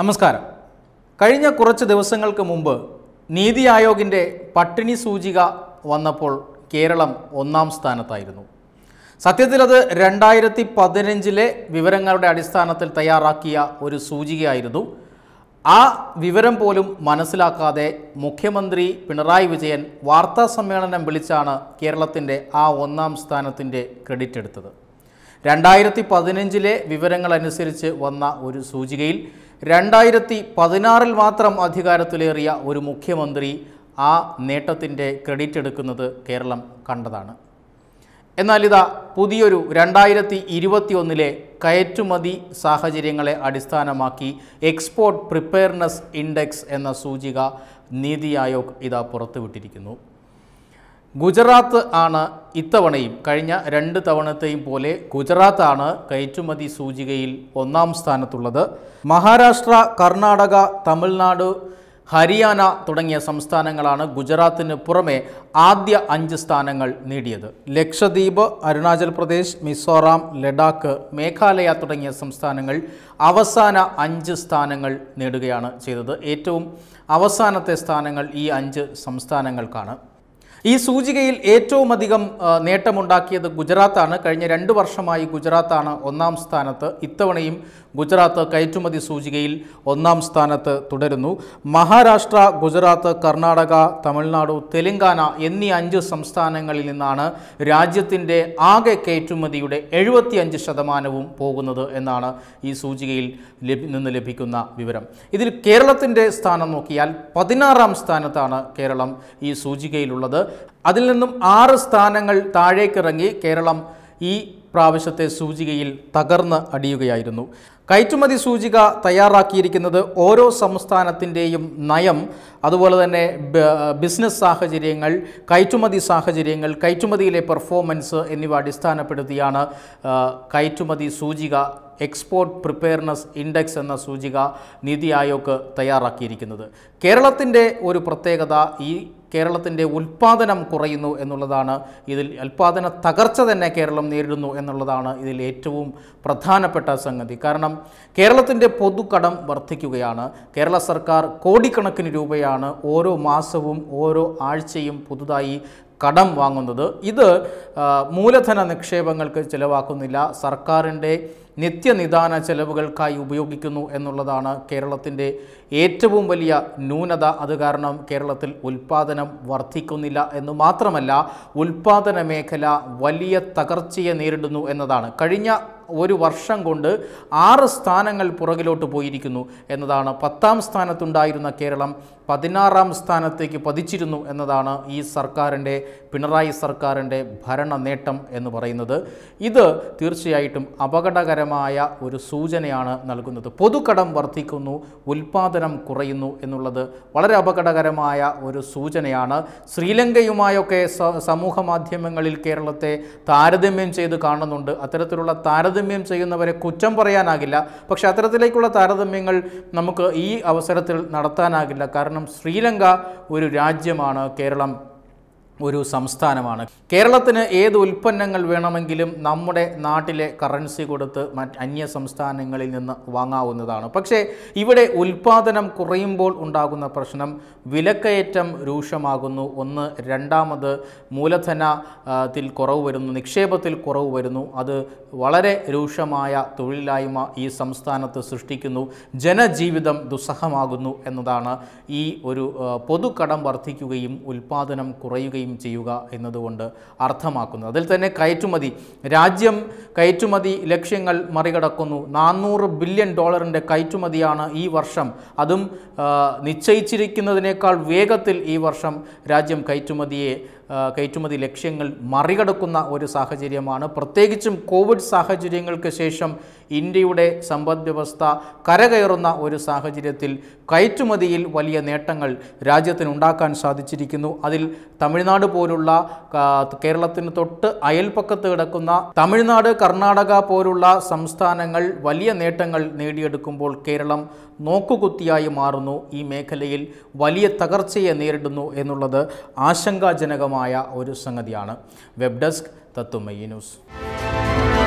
നമസ്കാരം കഴിഞ്ഞ കുറച്ച് ദിവസങ്ങൾക്ക് മുമ്പ് നീതി ആയോഗിൻ്റെ പട്ടിണി സൂചിക വന്നപ്പോൾ കേരളം ഒന്നാം സ്ഥാനത്തായിരുന്നു സത്യത്തിൽ അത് രണ്ടായിരത്തി പതിനഞ്ചിലെ വിവരങ്ങളുടെ അടിസ്ഥാനത്തിൽ തയ്യാറാക്കിയ ഒരു സൂചികയായിരുന്നു ആ വിവരം പോലും മനസ്സിലാക്കാതെ മുഖ്യമന്ത്രി പിണറായി വിജയൻ വാർത്താ സമ്മേളനം വിളിച്ചാണ് കേരളത്തിൻ്റെ ആ ഒന്നാം സ്ഥാനത്തിൻ്റെ ക്രെഡിറ്റ് എടുത്തത് രണ്ടായിരത്തി പതിനഞ്ചിലെ വിവരങ്ങളനുസരിച്ച് വന്ന ഒരു സൂചികയിൽ രണ്ടായിരത്തി പതിനാറിൽ മാത്രം അധികാരത്തിലേറിയ ഒരു മുഖ്യമന്ത്രി ആ നേട്ടത്തിൻ്റെ ക്രെഡിറ്റ് എടുക്കുന്നത് കേരളം കണ്ടതാണ് എന്നാൽ ഇതാ പുതിയൊരു രണ്ടായിരത്തി ഇരുപത്തിയൊന്നിലെ കയറ്റുമതി സാഹചര്യങ്ങളെ അടിസ്ഥാനമാക്കി എക്സ്പോർട്ട് പ്രിപ്പയർനെസ് ഇൻഡെക്സ് എന്ന സൂചിക നീതി ആയോഗ് ഇതാ പുറത്തുവിട്ടിരിക്കുന്നു ഗുജറാത്ത് ആണ് ഇത്തവണയും കഴിഞ്ഞ രണ്ട് തവണത്തെയും പോലെ ഗുജറാത്ത് ആണ് കയറ്റുമതി സൂചികയിൽ ഒന്നാം സ്ഥാനത്തുള്ളത് മഹാരാഷ്ട്ര കർണാടക തമിഴ്നാട് ഹരിയാന തുടങ്ങിയ സംസ്ഥാനങ്ങളാണ് ഗുജറാത്തിന് പുറമെ ആദ്യ അഞ്ച് സ്ഥാനങ്ങൾ നേടിയത് ലക്ഷദ്വീപ് അരുണാചൽ പ്രദേശ് മിസോറാം ലഡാക്ക് മേഘാലയ തുടങ്ങിയ സംസ്ഥാനങ്ങൾ അവസാന അഞ്ച് സ്ഥാനങ്ങൾ നേടുകയാണ് ചെയ്തത് ഏറ്റവും അവസാനത്തെ സ്ഥാനങ്ങൾ ഈ അഞ്ച് സംസ്ഥാനങ്ങൾക്കാണ് ഈ സൂചികയിൽ ഏറ്റവും അധികം നേട്ടമുണ്ടാക്കിയത് ഗുജറാത്താണ് കഴിഞ്ഞ രണ്ട് വർഷമായി ഗുജറാത്താണ് ഒന്നാം സ്ഥാനത്ത് ഇത്തവണയും ഗുജറാത്ത് കയറ്റുമതി സൂചികയിൽ ഒന്നാം സ്ഥാനത്ത് തുടരുന്നു മഹാരാഷ്ട്ര ഗുജറാത്ത് കർണാടക തമിഴ്നാട് തെലങ്കാന എന്നീ അഞ്ച് സംസ്ഥാനങ്ങളിൽ നിന്നാണ് രാജ്യത്തിൻ്റെ ആകെ കയറ്റുമതിയുടെ എഴുപത്തിയഞ്ച് ശതമാനവും പോകുന്നത് എന്നാണ് ഈ സൂചികയിൽ നിന്ന് ലഭിക്കുന്ന വിവരം ഇതിൽ കേരളത്തിൻ്റെ സ്ഥാനം നോക്കിയാൽ പതിനാറാം സ്ഥാനത്താണ് കേരളം ഈ സൂചികയിലുള്ളത് അതിൽ നിന്നും ആറ് സ്ഥാനങ്ങൾ താഴേക്കിറങ്ങി കേരളം ഈ പ്രാവശ്യത്തെ സൂചികയിൽ തകർന്ന് അടിയുകയായിരുന്നു കയറ്റുമതി സൂചിക തയ്യാറാക്കിയിരിക്കുന്നത് ഓരോ സംസ്ഥാനത്തിൻ്റെയും നയം അതുപോലെ തന്നെ ബിസിനസ് സാഹചര്യങ്ങൾ കയറ്റുമതി സാഹചര്യങ്ങൾ കയറ്റുമതിയിലെ പെർഫോമൻസ് എന്നിവ അടിസ്ഥാനപ്പെടുത്തിയാണ് കയറ്റുമതി സൂചിക എക്സ്പോർട്ട് പ്രിപ്പയർനെസ് ഇൻഡെക്സ് എന്ന സൂചിക നീതി ആയോഗ് തയ്യാറാക്കിയിരിക്കുന്നത് കേരളത്തിൻ്റെ ഒരു പ്രത്യേകത ഈ കേരളത്തിൻ്റെ ഉൽപ്പാദനം കുറയുന്നു എന്നുള്ളതാണ് ഇതിൽ ഉൽപ്പാദന തകർച്ച തന്നെ കേരളം നേരിടുന്നു എന്നുള്ളതാണ് ഇതിൽ ഏറ്റവും പ്രധാനപ്പെട്ട സംഗതി കാരണം കേരളത്തിൻ്റെ പൊതുകടം വർദ്ധിക്കുകയാണ് കേരള സർക്കാർ കോടിക്കണക്കിന് രൂപയാണ് ഓരോ മാസവും ഓരോ ആഴ്ചയും പുതുതായി കടം വാങ്ങുന്നത് ഇത് മൂലധന നിക്ഷേപങ്ങൾക്ക് ചിലവാക്കുന്നില്ല സർക്കാരിൻ്റെ നിത്യനിദാന ചെലവുകൾക്കായി ഉപയോഗിക്കുന്നു എന്നുള്ളതാണ് കേരളത്തിൻ്റെ ഏറ്റവും വലിയ ന്യൂനത അത് കാരണം കേരളത്തിൽ ഉൽപ്പാദനം വർദ്ധിക്കുന്നില്ല എന്ന് മാത്രമല്ല ഉൽപ്പാദന മേഖല വലിയ തകർച്ചയെ നേരിടുന്നു എന്നതാണ് കഴിഞ്ഞ ഒരു വർഷം കൊണ്ട് ആറ് സ്ഥാനങ്ങൾ പുറകിലോട്ട് പോയിരിക്കുന്നു എന്നതാണ് പത്താം സ്ഥാനത്തുണ്ടായിരുന്ന കേരളം പതിനാറാം സ്ഥാനത്തേക്ക് പതിച്ചിരുന്നു എന്നതാണ് ഈ സർക്കാരിൻ്റെ പിണറായി സർക്കാരിൻ്റെ ഭരണ നേട്ടം എന്ന് പറയുന്നത് ഇത് തീർച്ചയായിട്ടും അപകടകരമായ ഒരു സൂചനയാണ് നൽകുന്നത് പൊതുകടം വർദ്ധിക്കുന്നു ഉൽപാദനം കുറയുന്നു എന്നുള്ളത് വളരെ അപകടകരമായ ഒരു സൂചനയാണ് ശ്രീലങ്കയുമായൊക്കെ സമൂഹ മാധ്യമങ്ങളിൽ കേരളത്തെ താരതമ്യം ചെയ്ത് കാണുന്നുണ്ട് അത്തരത്തിലുള്ള താരതമ്യം താരതമ്യം ചെയ്യുന്നവരെ കുറ്റം പറയാനാകില്ല പക്ഷേ അത്തരത്തിലേക്കുള്ള താരതമ്യങ്ങൾ നമുക്ക് ഈ അവസരത്തിൽ നടത്താനാകില്ല കാരണം ശ്രീലങ്ക ഒരു രാജ്യമാണ് കേരളം ഒരു സംസ്ഥാനമാണ് കേരളത്തിന് ഏത് ഉൽപ്പന്നങ്ങൾ വേണമെങ്കിലും നമ്മുടെ നാട്ടിലെ കറൻസി കൊടുത്ത് മറ്റ് അന്യ സംസ്ഥാനങ്ങളിൽ നിന്ന് വാങ്ങാവുന്നതാണ് പക്ഷേ ഇവിടെ ഉൽപ്പാദനം കുറയുമ്പോൾ ഉണ്ടാകുന്ന പ്രശ്നം വിലക്കയറ്റം രൂക്ഷമാകുന്നു ഒന്ന് രണ്ടാമത് മൂലധനത്തിൽ കുറവ് വരുന്നു നിക്ഷേപത്തിൽ കുറവ് വരുന്നു അത് വളരെ രൂക്ഷമായ തൊഴിലില്ലായ്മ ഈ സംസ്ഥാനത്ത് സൃഷ്ടിക്കുന്നു ജനജീവിതം ദുസ്സഹമാകുന്നു എന്നതാണ് ഈ ഒരു പൊതുകടം വർദ്ധിക്കുകയും ഉൽപ്പാദനം കുറയുകയും കയറ്റുമതിയും ചെയ്യുക എന്നതുകൊണ്ട് അർത്ഥമാക്കുന്നത് അതിൽ തന്നെ കയറ്റുമതി രാജ്യം കയറ്റുമതി ലക്ഷ്യങ്ങൾ മറികടക്കുന്നു നാനൂറ് ബില്യൺ ഡോളറിൻ്റെ കയറ്റുമതിയാണ് ഈ വർഷം അതും നിശ്ചയിച്ചിരിക്കുന്നതിനേക്കാൾ വേഗത്തിൽ ഈ വർഷം രാജ്യം കയറ്റുമതിയെ കയറ്റുമതി ലക്ഷ്യങ്ങൾ മറികടക്കുന്ന ഒരു സാഹചര്യമാണ് പ്രത്യേകിച്ചും കോവിഡ് സാഹചര്യങ്ങൾക്ക് ശേഷം ഇന്ത്യയുടെ സമ്പദ് വ്യവസ്ഥ കരകയറുന്ന ഒരു സാഹചര്യത്തിൽ കയറ്റുമതിയിൽ വലിയ നേട്ടങ്ങൾ രാജ്യത്തിനുണ്ടാക്കാൻ സാധിച്ചിരിക്കുന്നു അതിൽ തമിഴ്നാട് പോലുള്ള കേരളത്തിന് തൊട്ട് അയൽപ്പക്കത്ത് കിടക്കുന്ന തമിഴ്നാട് കർണാടക പോലുള്ള സംസ്ഥാനങ്ങൾ വലിയ നേട്ടങ്ങൾ നേടിയെടുക്കുമ്പോൾ കേരളം നോക്കുകുത്തിയായി മാറുന്നു ഈ മേഖലയിൽ വലിയ തകർച്ചയെ നേരിടുന്നു എന്നുള്ളത് ആശങ്കാജനകമായ ഒരു സംഗതിയാണ് വെബ് ഡെസ്ക് തത്തുമയി ന്യൂസ്